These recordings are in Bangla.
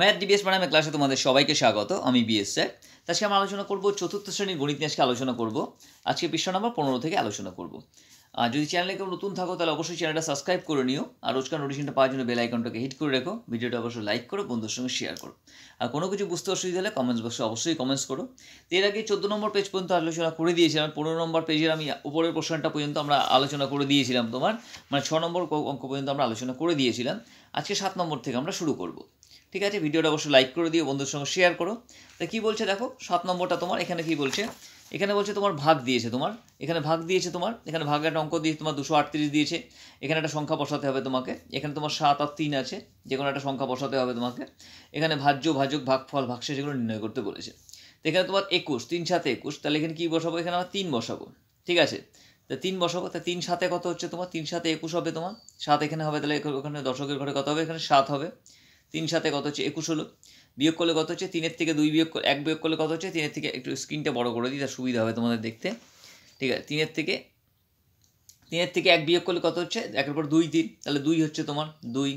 ম্যাথ ডিবিএস ম্যাডামের ক্লাসে তোমাদের সবাইকে স্বাগত আমি বিএস স্যার আজকে আমরা আলোচনা করব চতুর্থ শ্রেণীর গণিত নিয়ে আজকে আলোচনা করব আজকে পৃষ্ঠা নম্বর পনেরো থেকে আলোচনা করব আর যদি চ্যানেলে কেউ নতুন থাকো তাহলে অবশ্যই চ্যানেলটা সাবস্ক্রাইব করে নিও আর রোজকার নোটিশনটা পাওয়ার জন্য বেল আইকনটাকে হিট করে রেখো ভিডিওটা অবশ্যই লাইক করো বন্ধুর সঙ্গে শেয়ার করো আর কোনো কিছু বুঝতে অসুবিধা হলে কমেন্টস বক্সে অবশ্যই কমেন্টস করো এর আগে চোদ্দো নম্বর পেজ পর্যন্ত আলোচনা করে দিয়েছিলাম পনেরো নম্বর পেজের আমি উপরের প্রশ্নটা পর্যন্ত আমরা আলোচনা করে দিয়েছিলাম তোমার মানে ছ নম্বর অঙ্ক পর্যন্ত আমরা আলোচনা করে দিয়েছিলাম আজকে সাত নম্বর থেকে আমরা শুরু করবো ঠিক আছে ভিডিওটা অবশ্যই লাইক করে দিও বন্ধুর সঙ্গে শেয়ার করো তা কী বলছে দেখো সাত নম্বরটা তোমার এখানে কি বলছে এখানে বলছে তোমার ভাগ দিয়েছে তোমার এখানে ভাগ দিয়েছে তোমার এখানে ভাগ একটা অঙ্ক দিয়ে তোমার দুশো আটত্রিশ দিয়েছে এখানে একটা সংখ্যা বসাতে হবে তোমাকে এখানে তোমার সাত আর তিন আছে যে কোনো একটা সংখ্যা বসাতে হবে তোমাকে এখানে ভাজ্য ভাজক ভাগফল ভাগশেষ সেগুলো নির্ণয় করতে বলেছে তো এখানে তোমার একুশ তিন সাথে একুশ তাহলে এখানে কী বসাবো এখানে আমার তিন বসাবো ঠিক আছে তা তিন বসাবো তা তিন সাথে কত হচ্ছে তোমার তিন সাথে একুশ হবে তোমার সাত এখানে হবে তাহলে ওখানে দশকের ঘরে কত হবে এখানে সাত হবে তিন সাথে কত হচ্ছে একুশ হলো বিয়োগ করলে কত হচ্ছে তিনের থেকে দুই বিয়োগ এক বিয়োগ করলে কত হচ্ছে তিনের থেকে একটু স্ক্রিনটা বড় করে দিই তার সুবিধা হবে তোমাদের দেখতে ঠিক আছে তিনের থেকে তিনের থেকে এক বিয়োগ করলে কত হচ্ছে একের পর দুই তিন তাহলে দুই হচ্ছে তোমার দুই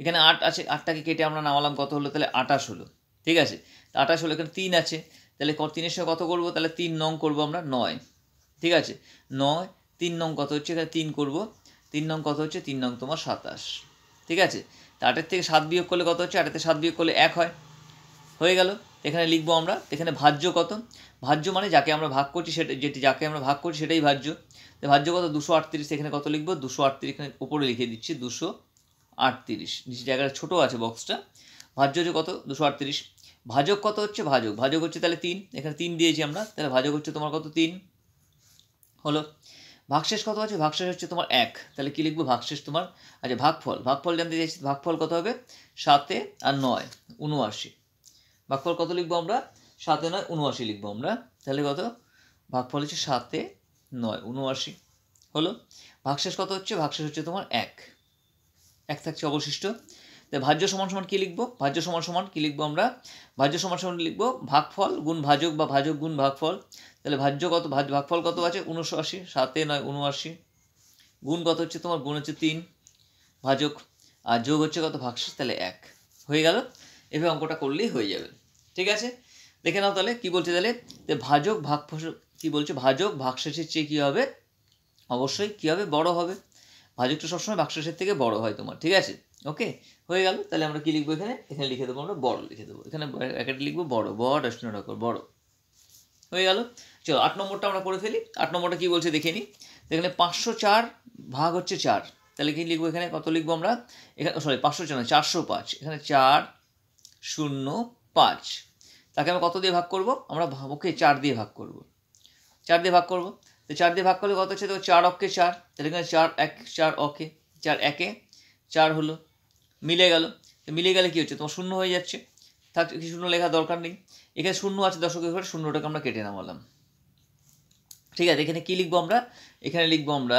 এখানে আট আছে আটটাকে কেটে আমরা নামালাম কত হলো তাহলে আটাশ হলো ঠিক আছে আটাশ হলো এখানে তিন আছে তাহলে তিনের সঙ্গে কত করবো তাহলে তিন নং করবো আমরা নয় ঠিক আছে নয় তিন নং কত হচ্ছে এখানে তিন করবো তিন নং কত হচ্ছে তিন নং তোমার সাতাশ ঠিক আছে তা আটের থেকে সাত বিয়োগ করলে কত হচ্ছে আটের সাত বিয়োগ করলে এক হয় হয়ে গেল এখানে লিখবো আমরা এখানে ভাজ্য কত ভাজ্য মানে যাকে আমরা ভাগ করছি সেটা যেটি যাকে আমরা ভাগ করছি সেটাই ভাজ্য ভাজ্য কত দুশো আটত্রিশ এখানে কত লিখবো দুশো আটত্রিশ এখানে উপরে লিখে দিচ্ছি দুশো আটত্রিশ নিচে জায়গাটা ছোটো আছে বক্সটা ভাজ্য যে কত দুশো আটত্রিশ ভাজক কত হচ্ছে ভাজক ভাজক হচ্ছে তাহলে তিন এখানে তিন দিয়েছি আমরা তাহলে ভাজক হচ্ছে তোমার কত তিন হলো ভাগশেষ কত আছে ভাগশেষ হচ্ছে তোমার এক তাহলে কী লিখবো ভাগশেষ তোমার আচ্ছা ভাগফল ভাগফল জানতে চাইছি ভাগফল কত হবে সাতে আর নয় উনআশি ভাগফল কত লিখবো আমরা সাতে নয় উনআশি লিখবো আমরা তাহলে কত ভাগফল হচ্ছে সাতে নয় উনআশি হলো ভাগশেষ কত হচ্ছে ভাগশেষ হচ্ছে তোমার এক এক থাকছে অবশিষ্ট তাই ভাজ্য সমান সমান কী লিখবো ভাজ্য সমান সমান কী লিখবো আমরা ভাজ্য সমান সমান লিখবো ভাগফল গুণ ভাজক বা ভাজক গুণ ভাগফল তাহলে ভাজ্য কত ভাজ ভাগফল কত আছে আশি সাতে নয় উনআশি গুণ কত হচ্ছে তোমার গুণ হচ্ছে তিন ভাজক আর যোগ হচ্ছে কত ভাগশেষ তাহলে এক হয়ে গেল এভাবে অঙ্কটা করলেই হয়ে যাবে ঠিক আছে দেখে নাও তাহলে কী বলছে তাহলে ভাজক ভাগ কি বলছে ভাজক ভাগশেষের চেয়ে কী হবে অবশ্যই কী হবে বড় হবে ভাজকটা সবসময় ভাগশেষের থেকে বড় হয় তোমার ঠিক আছে ওকে হয়ে গেল তাহলে আমরা কি লিখবো এখানে এখানে লিখে দেবো আমরা বড় লিখে দেবো এখানে একটা লিখবো বড় বড় শূন্য ডকর বড় হয়ে গেল চলো আট নম্বরটা আমরা করে ফেলি আট নম্বরটা কী বলছে দেখে নিই এখানে পাঁচশো চার ভাগ হচ্ছে চার তাহলে কি লিখবো এখানে কত লিখবো আমরা এখানে সরি পাঁচশো চার চারশো পাঁচ এখানে চার শূন্য পাঁচ তাকে আমরা কত দিয়ে ভাগ করব আমরা ওকে চার দিয়ে ভাগ করব চার দিয়ে ভাগ করব তো চার দিয়ে ভাগ করলে কত হচ্ছে তো চার অক্ষে চার তাহলে এখানে চার এক চার অকে চার একে চার হলো মিলে গেল মিলে গেলে কী হচ্ছে তোমার শূন্য হয়ে যাচ্ছে থাক কি শূন্য লেখা দরকার নেই এখানে শূন্য আছে দশকের ঘরে শূন্যটাকে আমরা কেটে নামালাম ঠিক আছে এখানে কী লিখবো আমরা এখানে লিখবো আমরা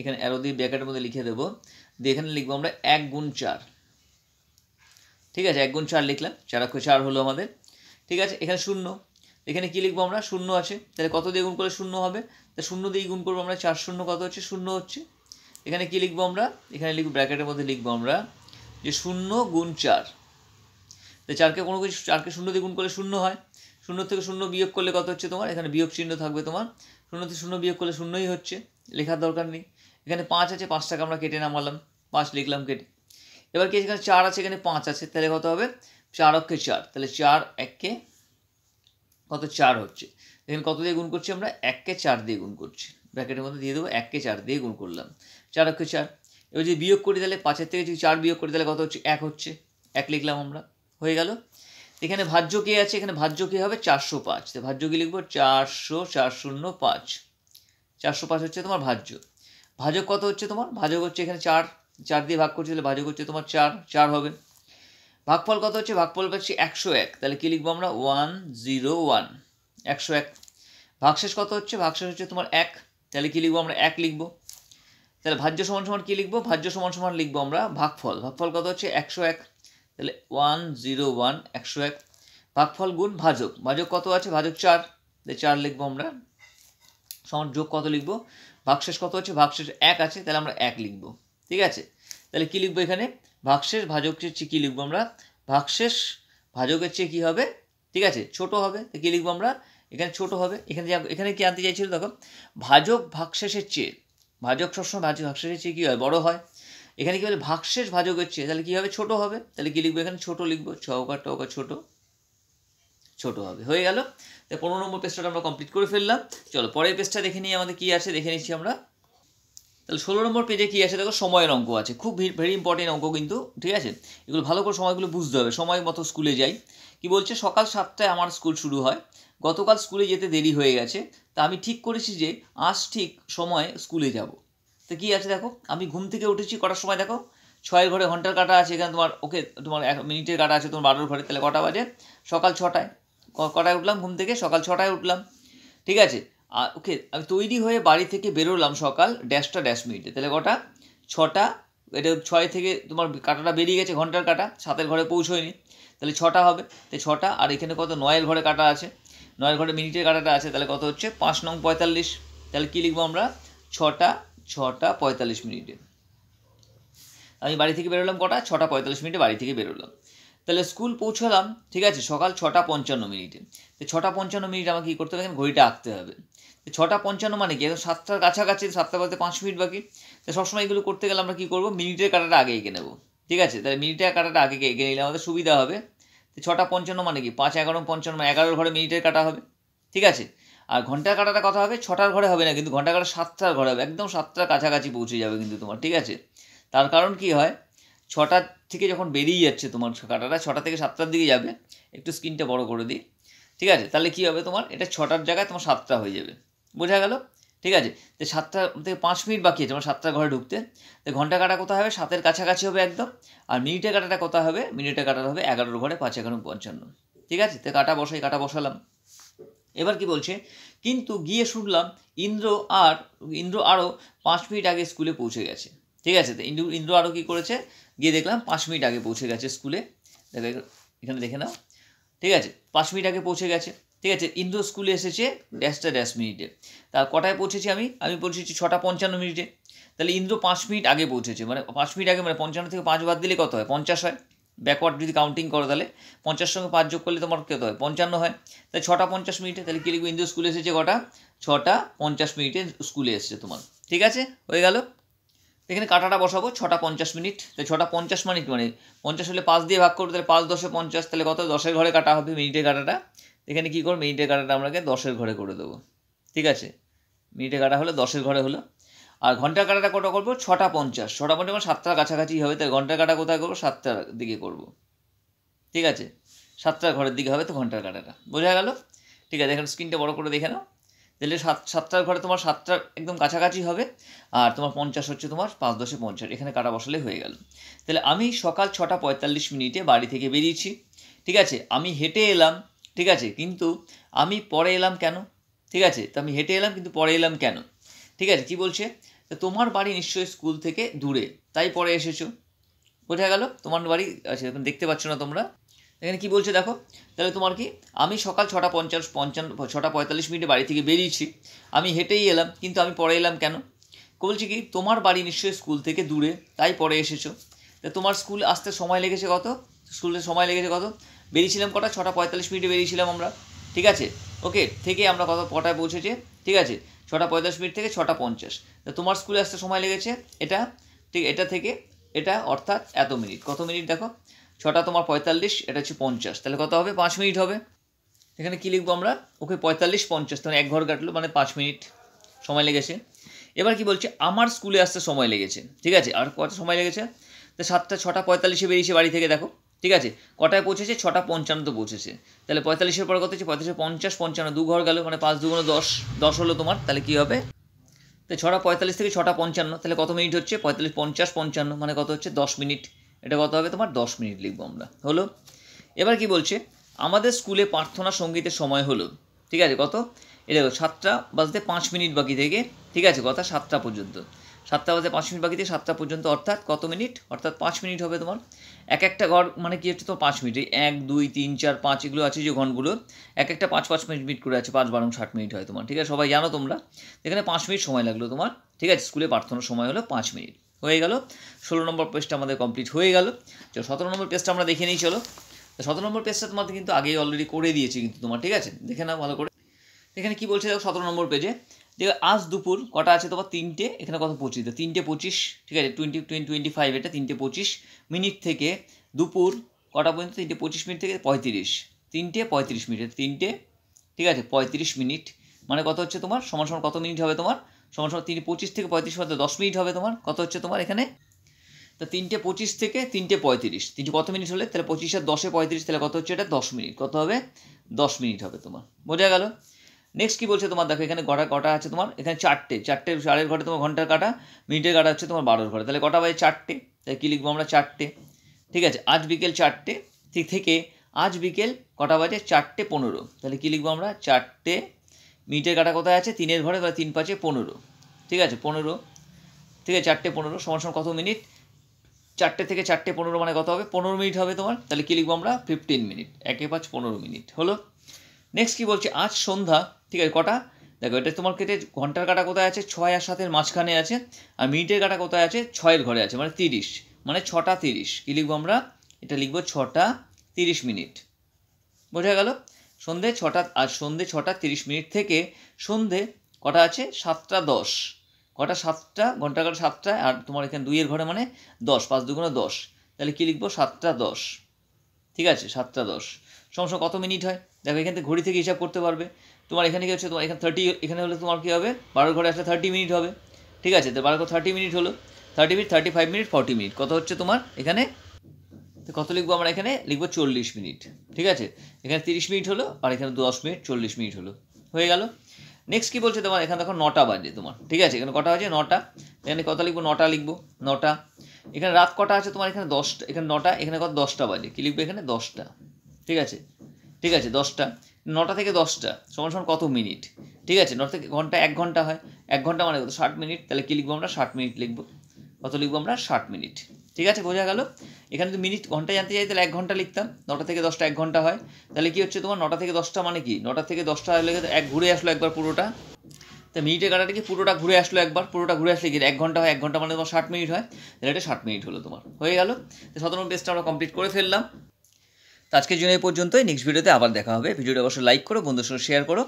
এখানে অ্যারো দিয়ে ব্যাকেটের মধ্যে লিখে দেবো দিয়ে এখানে লিখবো আমরা এক গুণ চার ঠিক আছে এক গুণ চার লিখলাম চার অক্ষ চার হলো আমাদের ঠিক আছে এখানে শূন্য এখানে কী লিখবো আমরা শূন্য আছে তাহলে কত দিয়ে গুণ করলে শূন্য হবে তা শূন্য দিয়ে গুণ করবো আমরা চার শূন্য কত হচ্ছে শূন্য হচ্ছে এখানে কী লিখবো আমরা এখানে লিখবো ব্র্যাকেটের মধ্যে লিখবো আমরা যে শূন্য গুণ চার তো চারকে কোনো কিছু চারকে শূন্য দিয়ে গুণ করলে শূন্য হয় শূন্য থেকে শূন্য বিয়োগ করলে কত হচ্ছে তোমার এখানে বিয়োগ চিহ্ন থাকবে তোমার শূন্য থেকে শূন্য বিয়োগ করলে শূন্যই হচ্ছে লেখার দরকার নেই এখানে পাঁচ আছে পাঁচটাকে আমরা কেটে নামালাম পাঁচ লিখলাম কেটে এবার কি এখানে চার আছে এখানে পাঁচ আছে তাহলে কত হবে চার অক্ষে চার তাহলে চার এককে কত চার হচ্ছে এখানে কত দিয়ে গুণ করছি আমরা এককে চার দিয়ে গুণ করছি ব্র্যাকেটের মধ্যে দিয়ে দেবো এককে চার দিয়ে গুণ করলাম চার অক্ষে চার এবার যদি বিয়োগ করি তাহলে পাঁচের থেকে যদি চার বিয়োগ করি তাহলে কত হচ্ছে এক হচ্ছে এক লিখলাম আমরা হয়ে গেল এখানে ভাজ্য কে আছে এখানে ভাজ্য কী হবে চারশো পাঁচ তো ভাজ্য কী লিখবো চারশো চার শূন্য পাঁচ চারশো পাঁচ হচ্ছে তোমার ভাজ্য ভাজক কত হচ্ছে তোমার ভাজক হচ্ছে এখানে চার চার দিয়ে ভাগ করছে তাহলে ভাজক হচ্ছে তোমার চার চার হবে ভাগফল কত হচ্ছে ভাগফল পাচ্ছি একশো এক তাহলে কী লিখবো আমরা ওয়ান জিরো ওয়ান একশো এক ভাগশেষ কত হচ্ছে ভাগশেষ হচ্ছে তোমার এক তাহলে কী লিখবো আমরা এক লিখবো তাহলে ভাজ্য সমান সমান কী লিখবো ভাজ্য সমান সমান লিখবো আমরা ভাগফল ভাগফল কত হচ্ছে একশো এক তাহলে ওয়ান জিরো ওয়ান একশো এক ভাগফল গুণ ভাজক ভাজক কত আছে ভাজক চার চার লিখবো আমরা সমান যোগ কত লিখবো ভাগশেষ কত হচ্ছে ভাগশেষ এক আছে তাহলে আমরা এক লিখবো ঠিক আছে তাহলে কী লিখবো এখানে ভাগশেষ ভাজকের চেয়ে কী লিখবো আমরা ভাগশেষ ভাজকের চেয়ে কী হবে ঠিক আছে ছোট হবে তো কী লিখবো আমরা এখানে ছোট হবে এখানে এখানে কী আনতে চাইছিল দেখো ভাজক ভাগশেষের চেয়ে ভাজক সবসময় ভাজক ভাগশেষ চেয়ে কী হয় বড়ো হয় এখানে কী হবে ভাগশেষ ভাজকের চেয়ে তাহলে কী হবে ছোটো হবে তাহলে কী লিখবো এখানে ছোটো লিখবো ছকার টকা ছোটো ছোটো হবে হয়ে গেল তাই পনেরো নম্বর পেজটা আমরা কমপ্লিট করে ফেললাম চলো পরের পেজটা দেখে নিই আমাদের কী আছে দেখে নিচ্ছি আমরা তাহলে ষোলো নম্বর পেজে কী আছে দেখো সময়ের অঙ্ক আছে খুব ভেরি ইম্পর্টেন্ট অঙ্ক কিন্তু ঠিক আছে এগুলো ভালো করে সময়গুলো বুঝতে হবে সময় মতো স্কুলে যাই কি বলছে সকাল সাতটায় আমার স্কুল শুরু হয় গতকাল স্কুলে যেতে দেরি হয়ে গেছে তা আমি ঠিক করেছি যে আজ ঠিক সময়ে স্কুলে যাব তো কী আছে দেখো আমি ঘুম থেকে উঠেছি কটার সময় দেখো ছয়ের ঘরে ঘন্টার কাটা আছে এখানে তোমার ওকে তোমার এক মিনিটের কাটা আছে তোমার বারোর ঘরে তাহলে কটা বাজে সকাল ছটায় কটায় উঠলাম ঘুম থেকে সকাল ছটায় উঠলাম ঠিক আছে আর ওকে আমি তৈরি হয়ে বাড়ি থেকে বেরোলাম সকাল ড্যাশটা ড্যাশ মিনিটে তাহলে কটা ছটা এটা ছয় থেকে তোমার কাটাটা বেরিয়ে গেছে ঘন্টার কাটা সাতের ঘরে পৌঁছয়নি তাহলে ছটা হবে তাই ছটা আর এখানে কত নয়ের ঘরে কাটা আছে নয় ঘন্টা মিনিটের কাটাটা আছে তাহলে কত হচ্ছে পাঁচ নং পঁয়তাল্লিশ তাহলে কী লিখবো আমরা ছটা ছটা পঁয়তাল্লিশ মিনিটে আমি বাড়ি থেকে বেরোলাম কটা ছটা পঁয়তাল্লিশ মিনিটে বাড়ি থেকে বেরোলাম তাহলে স্কুল পৌঁছলাম ঠিক আছে সকাল ছটা পঞ্চান্ন মিনিটে তো ছটা পঞ্চান্ন মিনিট আমাকে কী করতে হবে ঘড়িটা আঁকতে হবে তো ছটা পঞ্চান্ন মানে কি এখন সাতটার কাছাকাছি সাতটা বাজতে পাঁচ মিনিট বাকি তো সবসময় এগুলো করতে গেলে আমরা কী করবো মিনিটের কাটাটা আগে এঁকে নেবো ঠিক আছে তাহলে মিনিটের কাটাটা আগে এঁকে নিলে আমাদের সুবিধা হবে ছটা পঞ্চান্ন মানে কি পাঁচ এগারো পঞ্চান্ন এগারোর ঘরে মিনিটের কাটা হবে ঠিক আছে আর ঘন্টার কাটাটা কথা হবে ছটার ঘরে হবে না কিন্তু ঘন্টা কাটা সাতটার ঘরে হবে একদম সাতটার কাছাকাছি পৌঁছে যাবে কিন্তু তোমার ঠিক আছে তার কারণ কি হয় ছটার থেকে যখন বেরিয়ে যাচ্ছে তোমার কাটাটা ছটা থেকে সাতটার দিকে যাবে একটু স্ক্রিনটা বড় করে দিই ঠিক আছে তাহলে কি হবে তোমার এটা ছটার জায়গায় তোমার সাতটা হয়ে যাবে বোঝা গেল ঠিক আছে তো সাতটা থেকে পাঁচ মিনিট বাকি আছে আমার সাতটা ঘরে ঢুকতে তো ঘন্টা কাটা কোথায় হবে সাতের কাছাকাছি হবে একদম আর মিনিটে কাটাটা কোথায় হবে মিনিটে কাটাটা হবে এগারোর ঘরে পাঁচ এগারো পঞ্চান্ন ঠিক আছে তো কাটা বসাই কাটা বসালাম এবার কি বলছে কিন্তু গিয়ে শুনলাম ইন্দ্র আর ইন্দ্র আরও পাঁচ মিনিট আগে স্কুলে পৌঁছে গেছে ঠিক আছে তো ইন্দ্র ইন্দ্র আরও কী করেছে গিয়ে দেখলাম পাঁচ মিনিট আগে পৌঁছে গেছে স্কুলে দেখো এখানে দেখে নাও ঠিক আছে পাঁচ মিনিট আগে পৌঁছে গেছে ঠিক আছে ইন্দোর স্কুলে এসেছে ড্যাশটা ড্যাশ মিনিটে তার কটায় পৌঁছেছি আমি আমি পৌঁছেছি ছটা পঞ্চান্ন মিনিটে তাহলে ইন্দ্র পাঁচ মিনিট আগে পৌঁছেছে মানে পাঁচ মিনিট আগে মানে পঞ্চান্ন থেকে পাঁচ বাদ দিলে কত হয় পঞ্চাশ হয় ব্যাকওয়ার্ড যদি কাউন্টিং করো তাহলে পঞ্চাশ সঙ্গে পাঁচ যোগ করলে তোমার কত হয় পঞ্চান্ন হয় তাহলে ছটা পঞ্চাশ মিনিটে তাহলে কী লিখবে ইন্দু স্কুলে এসেছে কটা ছটা পঞ্চাশ মিনিটে স্কুলে এসেছে তোমার ঠিক আছে হয়ে গেল এখানে কাটাটা বসাবো ছটা পঞ্চাশ মিনিট তাহলে ছটা পঞ্চাশ মিনিট মানে, মানে পঞ্চাশ হলে পাঁচ দিয়ে ভাগ করবো তাহলে পাঁচ দশে পঞ্চাশ তাহলে কত দশের ঘরে কাটা হবে মিনিটে কাটাটা এখানে কী করবো মিনিটে কাটাটা আমরাকে দশের ঘরে করে দেবো ঠিক আছে মিনিটে কাটা হলো দশের ঘরে হলো আর ঘন্টা কাটাটা কটা করবো ছটা পঞ্চাশ ছটা পঞ্চাশ মানে সাতটার কাছাকাছি হবে তাই ঘন্টা কাটা কোথায় করবো সাতটার দিকে করব ঠিক আছে সাতটার ঘরের দিকে হবে তো ঘন্টার কাটাটা বোঝা গেল ঠিক আছে এখানে স্ক্রিনটা বড় করে দেখে নাও তাহলে সাত সাতটার ঘরে তোমার সাতটার একদম কাছাকাছি হবে আর তোমার পঞ্চাশ হচ্ছে তোমার পাঁচ দশে পঞ্চাশ এখানে কাটা বসালে হয়ে গেল তাহলে আমি সকাল ছটা পঁয়তাল্লিশ মিনিটে বাড়ি থেকে বেরিয়েছি ঠিক আছে আমি হেঁটে এলাম ঠিক আছে কিন্তু আমি পরে এলাম কেন ঠিক আছে তো আমি হেঁটে এলাম কিন্তু পরে এলাম কেন ঠিক আছে কি বলছে তো তোমার বাড়ি নিশ্চয়ই স্কুল থেকে দূরে তাই পরে এসেছো বোঝা গেল তোমার বাড়ি আচ্ছা দেখতে পাচ্ছ না তোমরা এখানে কি বলছে দেখো তাহলে তোমার কি আমি সকাল ছটা পঞ্চাশ পঞ্চান্ন ছটা পঁয়তাল্লিশ মিনিটে বাড়ি থেকে বেরিয়েছি আমি হেঁটেই এলাম কিন্তু আমি পরে এলাম কেন বলছি কি তোমার বাড়ি নিশ্চয়ই স্কুল থেকে দূরে তাই পরে এসেছো তা তোমার স্কুল আসতে সময় লেগেছে কত স্কুলে সময় লেগেছে কত বেরিয়েছিলাম কটা ছটা পঁয়তাল্লিশ মিনিটে বেরিয়েছিলাম আমরা ঠিক আছে ওকে থেকে আমরা কত কটায় পৌঁছেছে ঠিক আছে ছটা পঁয়তাল্লিশ মিনিট থেকে ছটা পঞ্চাশ তা তোমার স্কুলে আসতে সময় লেগেছে এটা ঠিক এটা থেকে এটা অর্থাৎ এত মিনিট কত মিনিট দেখো ছটা তোমার পঁয়তাল্লিশ এটা হচ্ছে পঞ্চাশ তাহলে কত হবে পাঁচ মিনিট হবে এখানে কী লিখবো আমরা ওকে পঁয়তাল্লিশ পঞ্চাশ তখন এক ঘর কাটলো মানে পাঁচ মিনিট সময় লেগেছে এবার কি বলছে আমার স্কুলে আসতে সময় লেগেছে ঠিক আছে আর কত সময় লেগেছে তো সাতটা ছটা পঁয়তাল্লিশে বেরিয়েছে বাড়ি থেকে দেখো ঠিক আছে কটায় পৌঁছেছে ছটা তো পৌঁছেছে তাহলে পঁয়তাল্লিশের পর কত হচ্ছে পঁয়তাল্লিশে পঞ্চাশ পঞ্চান্ন দু ঘর গেল মানে পাঁচ দুগুণো দশ দশ হলো তোমার তাহলে কী হবে তো ছটা পঁয়তাল্লিশ থেকে ছটা পঞ্চান্ন তাহলে কত মিনিট হচ্ছে পঁয়তাল্লিশ পঞ্চাশ পঞ্চান্ন মানে কত হচ্ছে দশ মিনিট এটা কত হবে তোমার দশ মিনিট লিখবো আমরা হলো এবার কি বলছে আমাদের স্কুলে প্রার্থনা সঙ্গীতের সময় হলো ঠিক আছে কত এটা সাতটা বাজতে পাঁচ মিনিট বাকি থেকে ঠিক আছে কথা সাতটা পর্যন্ত সাতটা বাজে পাঁচ মিনিট বাকি দিয়ে সাতটা পর্যন্ত অর্থাৎ কত মিনিট অর্থাৎ পাঁচ মিনিট হবে তোমার এক একটা ঘর মানে কি হচ্ছে তোমার পাঁচ মিনিট এক দুই তিন চার পাঁচ এগুলো আছে যে ঘনগুলো এক একটা পাঁচ পাঁচ মিনিট মিনিট করে আছে পাঁচ বারো ষাট মিনিট হয় তোমার ঠিক আছে সবাই জানো তোমরা এখানে পাঁচ মিনিট সময় লাগলো তোমার ঠিক আছে স্কুলে প্রার্থনার সময় হলো পাঁচ মিনিট হয়ে গেল ষোলো নম্বর পেজটা আমাদের কমপ্লিট হয়ে গেল তো সতেরো নম্বর পেজটা আমরা দেখে নিই চলো তো সতেরো নম্বর পেজটা তোমাদের কিন্তু আগেই অলরেডি করে দিয়েছি কিন্তু তোমার ঠিক আছে দেখে নাও ভালো করে এখানে কি বলছে দেখো সতেরো নম্বর পেজে যে আজ দুপুর কটা আছে তোমার তিনটে এখানে কত পঁচিশ তো তিনটে পঁচিশ ঠিক আছে টোয়েন্টি টোয়েন্টি টোয়েন্টি ফাইভ এটা তিনটে পঁচিশ মিনিট থেকে দুপুর কটা পর্যন্ত তিনটে পঁচিশ মিনিট থেকে পঁয়ত্রিশ তিনটে পঁয়ত্রিশ মিনিট তিনটে ঠিক আছে পঁয়ত্রিশ মিনিট মানে কত হচ্ছে তোমার সমান সমান কত মিনিট হবে তোমার সমান সমান তিন পঁচিশ থেকে পঁয়ত্রিশ মধ্যে দশ মিনিট হবে তোমার কত হচ্ছে তোমার এখানে তা তিনটে পঁচিশ থেকে তিনটে পঁয়ত্রিশ তিনটে কত মিনিট হলে তাহলে পঁচিশ আর দশে পঁয়ত্রিশ তাহলে কত হচ্ছে এটা দশ মিনিট কত হবে দশ মিনিট হবে তোমার বোঝা গেল নেক্সট কি বলছে তোমার দেখো এখানে ঘটা কটা আছে তোমার এখানে চারটে চারটে চারের ঘরে তোমার ঘন্টার কাটা মিনিটের কাটা হচ্ছে তোমার বারোর ঘরে তাহলে কটা বাজে চারটে তাই কী লিখবো আমরা চারটে ঠিক আছে আজ বিকেল চারটে ঠিক থেকে আজ বিকেল কটা বাজে চারটে পনেরো তাহলে কী লিখবো আমরা চারটে মিনিটের কাটা কোথায় আছে তিনের ঘরে তাহলে তিন পাঁচে পনেরো ঠিক আছে পনেরো ঠিক আছে চারটে পনেরো সমান সমান কত মিনিট চারটে থেকে চারটে পনেরো মানে কত হবে পনেরো মিনিট হবে তোমার তাহলে কী লিখবো আমরা ফিফটিন মিনিট একে পাঁচ পনেরো মিনিট হলো নেক্সট কী বলছে আজ সন্ধ্যা ঠিক আছে কটা দেখো এটা তোমার ক্ষেত্রে ঘন্টার কাটা কোথায় আছে ছয় আর সাতের মাঝখানে আছে আর মিনিটের কাটা কোথায় আছে ছয়ের ঘরে আছে মানে তিরিশ মানে ছটা তিরিশ কী লিখবো আমরা এটা লিখবো ছটা তিরিশ মিনিট বোঝা গেল সন্ধে ছটা আর সন্ধে ছটা তিরিশ মিনিট থেকে সন্ধে কটা আছে সাতটা দশ কটা সাতটা ঘন্টা কাটা সাতটা আর তোমার এখানে দুইয়ের ঘরে মানে দশ পাঁচ দুগুণে দশ তাহলে কী লিখবো সাতটা দশ ঠিক আছে সাতটা দশ সমস্যা কত মিনিট হয় দেখো এখান থেকে ঘড়ি থেকে হিসাব করতে পারবে তোমার এখানে কী হচ্ছে তোমার এখানে থার্টি এখানে হলে তোমার কী হবে বারো ঘরে আসলে থার্টি মিনিট হবে ঠিক আছে তো বারো ঘর থার্টি মিনিট হলো thirty minute thirty five minute forty minute কত হচ্ছে তোমার এখানে কত লিখবো আমরা এখানে লিখবো চল্লিশ মিনিট ঠিক আছে এখানে তিরিশ মিনিট হলো আর এখানে দশ মিনিট চল্লিশ মিনিট হলো হয়ে গেল নেক্সট কী বলছে তোমার এখানে দেখো নটা বাজে তোমার ঠিক আছে এখানে কটা বাজে নটা এখানে কত লিখবো নটা লিখবো নটা এখানে রাত কটা আছে তোমার এখানে দশটা এখানে নটা এখানে কত দশটা বাজে কী লিখবে এখানে দশটা ঠিক আছে ঠিক আছে দশটা নটা থেকে দশটা সমান সমান কত মিনিট ঠিক আছে নটা থেকে ঘন্টা এক ঘন্টা হয় এক ঘন্টা মানে কত ষাট মিনিট তাহলে কী লিখবো আমরা ষাট মিনিট লিখবো কত লিখবো আমরা ষাট মিনিট ঠিক আছে বোঝা গেল এখানে যদি মিনিট ঘন্টা জানতে চাই তাহলে এক ঘন্টা লিখতাম নটা থেকে দশটা এক ঘন্টা হয় তাহলে কী হচ্ছে তোমার নটা থেকে দশটা মানে কি নটা থেকে দশটা লেগে এক ঘুরে আসলো একবার পুরোটা তা মিনিটের কাটাটা কি পুরোটা ঘুরে আসলো একবার পুরোটা ঘুরে আসলে কি এক ঘন্টা হয় এক ঘন্টা মানে তোমার ষাট মিনিট হয় তাহলে এটা ষাট মিনিট হলো তোমার হয়ে গেল সতেরো টেস্টটা আমরা কমপ্লিট করে ফেললাম আজকের জন্য এই পর্যন্তই নেক্সট ভিডিওতে আবার দেখা হবে ভিডিওটা অবশ্যই লাইক করো বন্ধুর সঙ্গে শেয়ার করো